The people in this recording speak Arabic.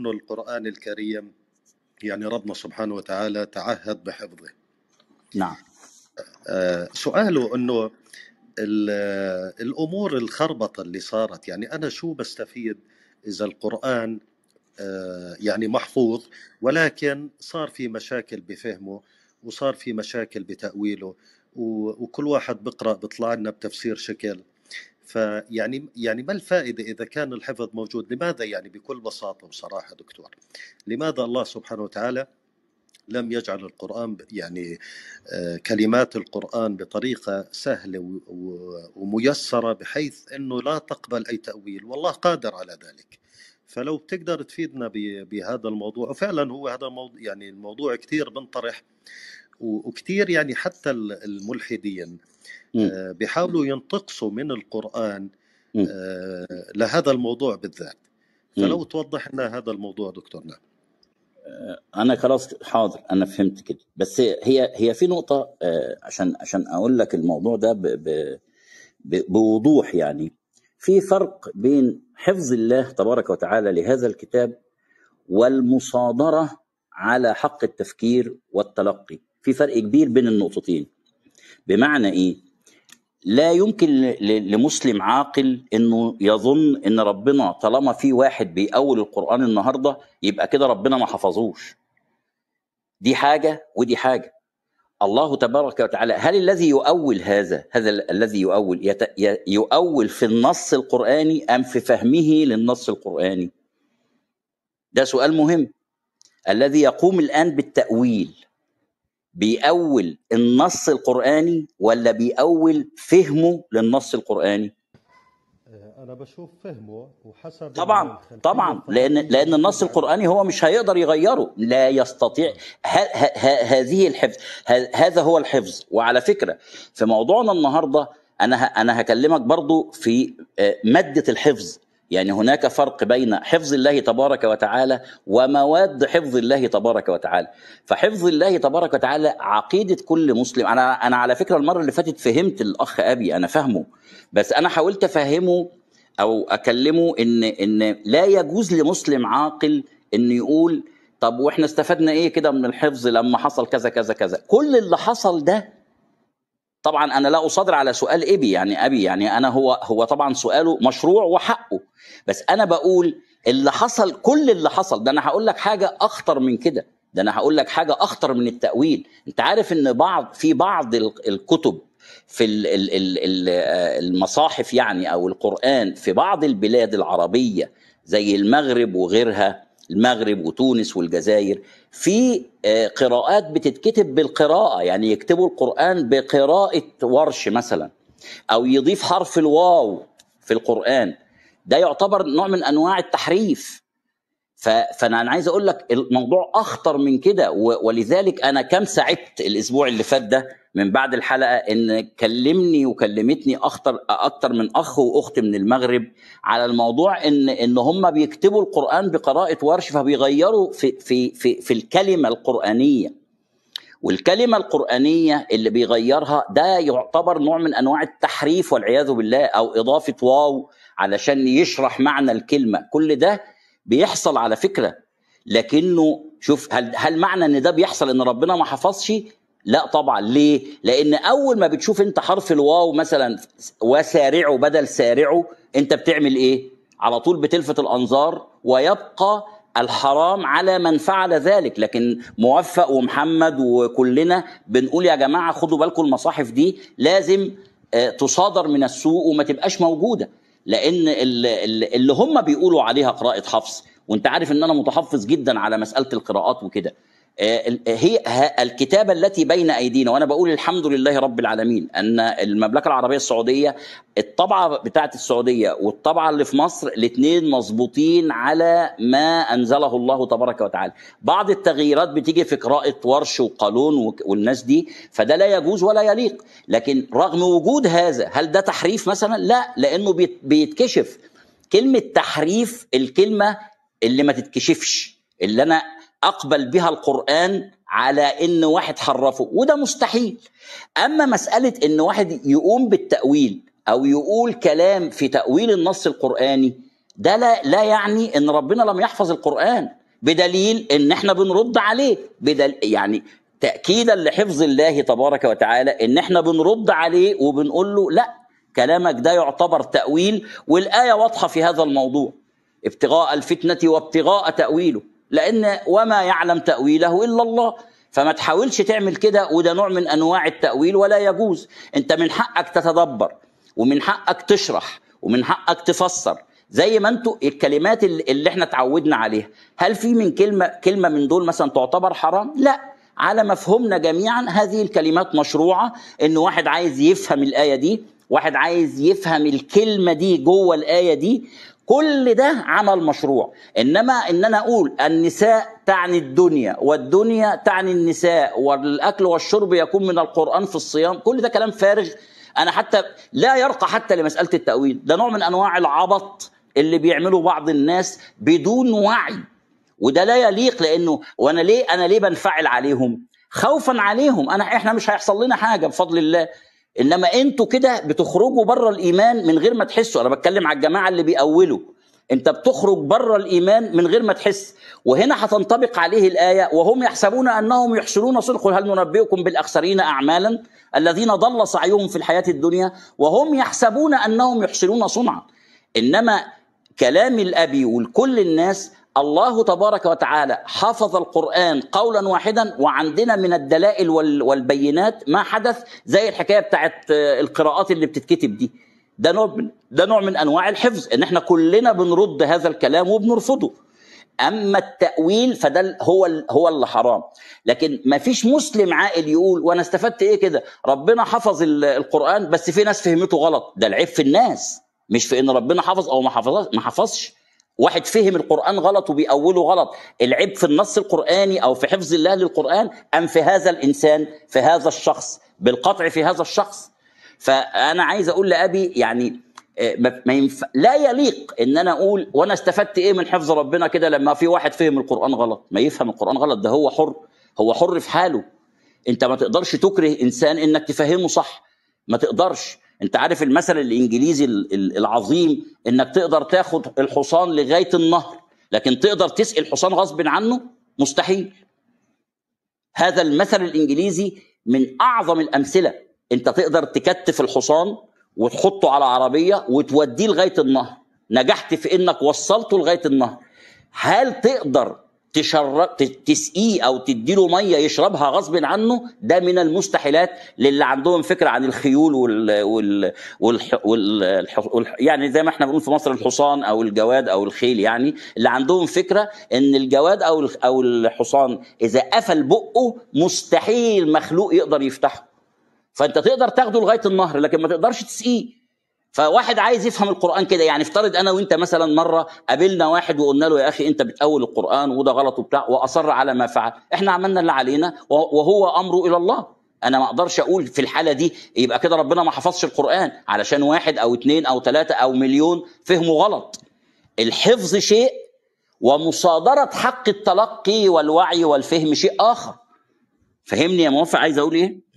القرآن الكريم يعني ربنا سبحانه وتعالى تعهد بحفظه نعم آه سؤاله أنه الأمور الخربطة اللي صارت يعني أنا شو بستفيد إذا القرآن آه، يعني محفوظ ولكن صار في مشاكل بفهمه وصار في مشاكل بتأويله وكل واحد بقرأ بيطلع لنا بتفسير شكل فيعني يعني ما الفائده اذا كان الحفظ موجود؟ لماذا يعني بكل بساطه وصراحه دكتور؟ لماذا الله سبحانه وتعالى لم يجعل القرآن يعني آه، كلمات القرآن بطريقة سهلة وميسرة بحيث أنه لا تقبل أي تأويل والله قادر على ذلك فلو بتقدر تفيدنا بهذا الموضوع وفعلا هو هذا الموضوع يعني الموضوع كثير بنطرح وكثير يعني حتى الملحدين آه، بيحاولوا ينتقصوا من القرآن آه، لهذا الموضوع بالذات فلو توضح لنا هذا الموضوع دكتورنا نعم. آه، انا خلاص حاضر انا فهمت كده بس هي هي في نقطه عشان عشان اقول لك الموضوع ده ب ب بوضوح يعني في فرق بين حفظ الله تبارك وتعالى لهذا الكتاب والمصادره على حق التفكير والتلقي في فرق كبير بين النقطتين بمعنى ايه لا يمكن لمسلم عاقل انه يظن ان ربنا طالما في واحد بيأول القرآن النهارده يبقى كده ربنا ما حفظوش دي حاجة ودي حاجة الله تبارك وتعالى هل الذي يؤول هذا هذا الذي يؤول يؤول في النص القرآني أم في فهمه للنص القرآني ده سؤال مهم الذي يقوم الآن بالتأويل بيأول النص القرآني ولا بيأول فهمه للنص القرآني؟ آه، أنا بشوف فهمه وحسب طبعا طبعا لأن لأن النص القرآني هو مش هيقدر يغيره لا يستطيع هذه الحفظ هذا هو الحفظ وعلى فكرة في موضوعنا النهارده أنا أنا هكلمك برضو في آه، مادة الحفظ يعني هناك فرق بين حفظ الله تبارك وتعالى ومواد حفظ الله تبارك وتعالى فحفظ الله تبارك وتعالى عقيدة كل مسلم أنا, أنا على فكرة المرة اللي فاتت فهمت الأخ أبي أنا فاهمه بس أنا حاولت أفهمه أو أكلمه إن, إن لا يجوز لمسلم عاقل إن يقول طب واحنا استفدنا ايه كده من الحفظ لما حصل كذا كذا كذا كل اللي حصل ده طبعا انا لا اصادر على سؤال ابي يعني ابي يعني انا هو هو طبعا سؤاله مشروع وحقه بس انا بقول اللي حصل كل اللي حصل ده انا هقول لك حاجه اخطر من كده ده انا هقول لك حاجه اخطر من التاويل انت عارف ان بعض في بعض الكتب في المصاحف يعني او القران في بعض البلاد العربيه زي المغرب وغيرها المغرب وتونس والجزائر في آه، قراءات بتتكتب بالقراءه يعني يكتبوا القران بقراءه ورش مثلا او يضيف حرف الواو في القران ده يعتبر نوع من انواع التحريف فانا انا عايز اقول لك الموضوع اخطر من كده ولذلك انا كم سعدت الاسبوع اللي فات ده من بعد الحلقه ان كلمني وكلمتني اخطر اكتر من اخ واخت من المغرب على الموضوع ان ان هم بيكتبوا القران بقراءه ورش فبيغيروا في في في, في الكلمه القرانيه والكلمه القرانيه اللي بيغيرها ده يعتبر نوع من انواع التحريف والعياذ بالله او اضافه واو علشان يشرح معنى الكلمه كل ده بيحصل على فكره لكنه شوف هل هل معنى ان ده بيحصل ان ربنا ما حفظش لا طبعا ليه لان اول ما بتشوف انت حرف الواو مثلا وسارعوا بدل سارعوا انت بتعمل ايه على طول بتلفت الانظار ويبقى الحرام على من فعل ذلك لكن موفق ومحمد وكلنا بنقول يا جماعه خدوا بالكم المصاحف دي لازم آه، تصادر من السوق وما تبقاش موجوده لان اللي هم بيقولوا عليها قراءه حفص وانت عارف ان انا متحفظ جدا على مساله القراءات وكده آه، هي الكتابة التي بين أيدينا وأنا بقول الحمد لله رب العالمين أن المملكة العربية السعودية الطبعة بتاعة السعودية والطبعة اللي في مصر الاثنين مظبوطين على ما أنزله الله تبارك وتعالى بعض التغييرات بتيجي في قراءة ورش وقالون والناس دي فده لا يجوز ولا يليق لكن رغم وجود هذا هل ده تحريف مثلا؟ لا لأنه بيتكشف كلمة تحريف الكلمة اللي ما تتكشفش اللي أنا اقبل بها القران على ان واحد حرفه وده مستحيل اما مساله ان واحد يقوم بالتاويل او يقول كلام في تاويل النص القراني ده لا, لا يعني ان ربنا لم يحفظ القران بدليل ان احنا بنرد عليه بدل يعني تاكيدا لحفظ الله تبارك وتعالى ان احنا بنرد عليه وبنقول له لا كلامك ده يعتبر تاويل والايه واضحه في هذا الموضوع ابتغاء الفتنه وابتغاء تاويله لأن وما يعلم تأويله إلا الله فما تحاولش تعمل كده وده نوع من أنواع التأويل ولا يجوز أنت من حقك تتدبر ومن حقك تشرح ومن حقك تفسر زي ما انتوا الكلمات اللي احنا اتعودنا عليها هل في من كلمه كلمه من دول مثلا تعتبر حرام لا على مفهومنا جميعا هذه الكلمات مشروعه ان واحد عايز يفهم الايه دي واحد عايز يفهم الكلمه دي جوه الايه دي كل ده عمل مشروع انما ان انا اقول النساء تعني الدنيا والدنيا تعني النساء والاكل والشرب يكون من القران في الصيام كل ده كلام فارغ انا حتى لا يرقى حتى لمساله التاويل ده نوع من انواع العبط اللي بيعمله بعض الناس بدون وعي وده لا يليق لانه وانا ليه انا ليه بنفعل عليهم خوفا عليهم انا احنا مش هيحصل لنا حاجه بفضل الله انما انتوا كده بتخرجوا بره الايمان من غير ما تحسوا انا بتكلم على الجماعه اللي بيأولوا انت بتخرج بره الايمان من غير ما تحس وهنا هتنطبق عليه الايه وهم يحسبون انهم يحسنون صدق هل ننبئكم بالاخسرين اعمالا الذين ضل سعيهم في الحياه الدنيا وهم يحسبون انهم يحسنون صنعا انما كلام الابي ولكل الناس الله تبارك وتعالى حفظ القرآن قولا واحدا وعندنا من الدلائل والبينات ما حدث زي الحكاية بتاعت آه، القراءات اللي بتتكتب دي ده نوع من ده نوع من انواع الحفظ ان احنا كلنا بنرد هذا الكلام وبنرفضه اما التاويل فده هو هو اللي حرام لكن ما فيش مسلم عاقل يقول وانا استفدت ايه كده ربنا حفظ القران بس في ناس فهمته غلط ده العيب في الناس مش في ان ربنا حفظ او ما حفظش ما حفظش واحد فهم القرآن غلط وبيأوله غلط العيب في النص القرآني أو في حفظ الله للقرآن أم في هذا الإنسان في هذا الشخص بالقطع في هذا الشخص فأنا عايز أقول لأبي يعني آه، ما ينف... لا يليق ان انا اقول وانا استفدت ايه من حفظ ربنا كده لما في واحد فهم القران غلط ما يفهم القران غلط ده هو حر هو حر في حاله انت ما تقدرش تكره انسان انك تفهمه صح ما تقدرش انت عارف المثل الانجليزي العظيم انك تقدر تاخد الحصان لغايه النهر لكن تقدر تسقي الحصان غصب عنه مستحيل هذا المثل الانجليزي من اعظم الامثله انت تقدر تكتف الحصان وتحطه على عربيه وتوديه لغايه النهر نجحت في انك وصلته لغايه النهر هل تقدر تشرب تسقيه او تديله ميه يشربها غصب عنه ده من المستحيلات للي عندهم فكره عن الخيول وال, وال... وال, وال, وال يعني زي ما احنا بنقول في مصر الحصان او الجواد او الخيل يعني اللي عندهم فكره ان الجواد او او الحصان اذا قفل بقه مستحيل مخلوق يقدر يفتحه فانت تقدر تاخده لغايه النهر لكن ما تقدرش تسقيه فواحد عايز يفهم القران كده يعني افترض انا وانت مثلا مره قابلنا واحد وقلنا له يا اخي انت بتاول القران وده غلط وبتاع واصر على ما فعل احنا عملنا اللي علينا وهو امره الى الله انا ما اقدرش اقول في الحاله دي يبقى كده ربنا ما حفظش القران علشان واحد او اتنين او ثلاثة او مليون فهموا غلط الحفظ شيء ومصادره حق التلقي والوعي والفهم شيء اخر فهمني يا موفق عايز اقول ايه